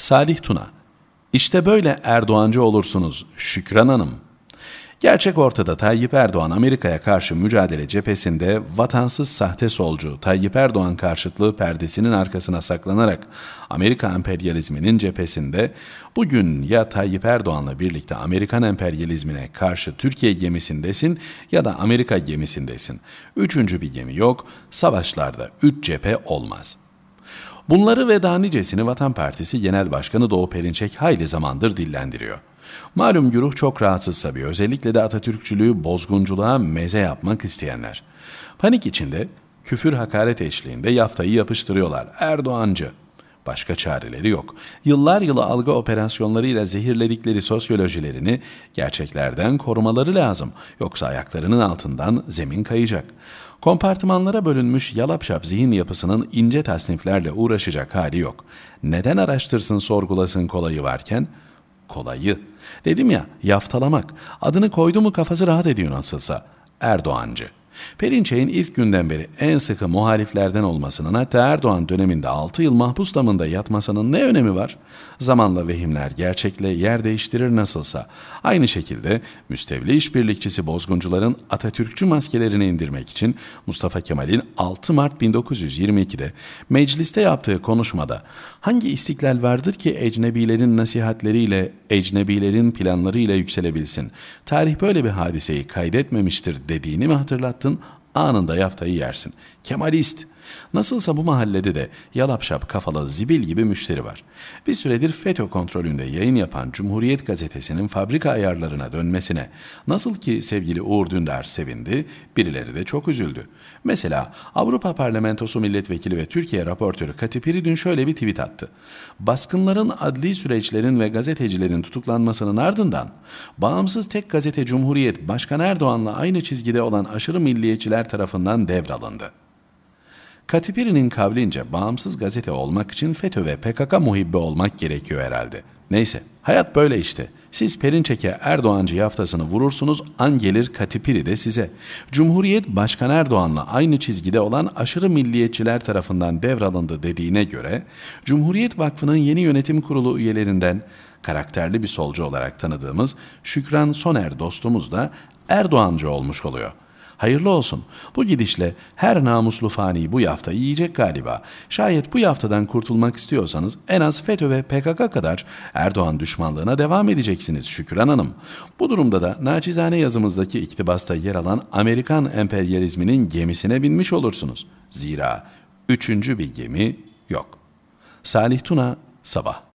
Salih Tuna, işte böyle Erdoğancı olursunuz Şükran Hanım. Gerçek ortada Tayyip Erdoğan Amerika'ya karşı mücadele cephesinde vatansız sahte solcu Tayyip Erdoğan karşıtlığı perdesinin arkasına saklanarak Amerika emperyalizminin cephesinde bugün ya Tayyip Erdoğan'la birlikte Amerikan emperyalizmine karşı Türkiye gemisindesin ya da Amerika gemisindesin. Üçüncü bir gemi yok, savaşlarda üç cephe olmaz.'' Bunları ve daha Vatan Partisi Genel Başkanı Doğu Perinçek hayli zamandır dillendiriyor. Malum güruh çok rahatsız tabii özellikle de Atatürkçülüğü bozgunculuğa meze yapmak isteyenler. Panik içinde küfür hakaret eşliğinde yaftayı yapıştırıyorlar. Erdoğancı, Başka çareleri yok. Yıllar yılı algı operasyonlarıyla zehirledikleri sosyolojilerini gerçeklerden korumaları lazım. Yoksa ayaklarının altından zemin kayacak. Kompartımanlara bölünmüş yalapşap zihin yapısının ince tasniflerle uğraşacak hali yok. Neden araştırsın sorgulasın kolayı varken? Kolayı. Dedim ya yaftalamak. Adını koydu mu kafası rahat ediyor nasılsa. Erdoğancı. Perinçek'in ilk günden beri en sıkı muhaliflerden olmasının hatta Erdoğan döneminde 6 yıl mahpus damında yatmasının ne önemi var? Zamanla vehimler gerçekle yer değiştirir nasılsa. Aynı şekilde müstevli işbirlikçisi bozguncuların Atatürkçü maskelerini indirmek için Mustafa Kemal'in 6 Mart 1922'de mecliste yaptığı konuşmada hangi istiklal vardır ki ecnebilerin nasihatleriyle, ecnebilerin planlarıyla yükselebilsin? Tarih böyle bir hadiseyi kaydetmemiştir dediğini mi hatırlattın? anında yaftayı yersin. Kemalist, Nasılsa bu mahallede de yalapşap kafalı zibil gibi müşteri var. Bir süredir FETÖ kontrolünde yayın yapan Cumhuriyet Gazetesi'nin fabrika ayarlarına dönmesine nasıl ki sevgili Uğur Dündar sevindi, birileri de çok üzüldü. Mesela Avrupa Parlamentosu Milletvekili ve Türkiye raportörü Katipiri dün şöyle bir tweet attı. Baskınların adli süreçlerin ve gazetecilerin tutuklanmasının ardından bağımsız tek gazete Cumhuriyet Başkan Erdoğan'la aynı çizgide olan aşırı milliyetçiler tarafından devralındı. Katipiri'nin kavlince bağımsız gazete olmak için FETÖ ve PKK muhibbi olmak gerekiyor herhalde. Neyse, hayat böyle işte. Siz Perinçek'e Erdoğancı yaftasını vurursunuz, an gelir Katipiri de size. Cumhuriyet Başkan Erdoğan'la aynı çizgide olan aşırı milliyetçiler tarafından devralındı dediğine göre, Cumhuriyet Vakfı'nın yeni yönetim kurulu üyelerinden karakterli bir solcu olarak tanıdığımız Şükran Soner dostumuz da Erdoğancı olmuş oluyor.'' Hayırlı olsun. Bu gidişle her namuslu fani bu yafta yiyecek galiba. Şayet bu yaftadan kurtulmak istiyorsanız en az FETÖ ve PKK kadar Erdoğan düşmanlığına devam edeceksiniz Şükran Hanım. Bu durumda da naçizane yazımızdaki iktibasta yer alan Amerikan emperyalizminin gemisine binmiş olursunuz. Zira üçüncü bir gemi yok. Salih Tuna Sabah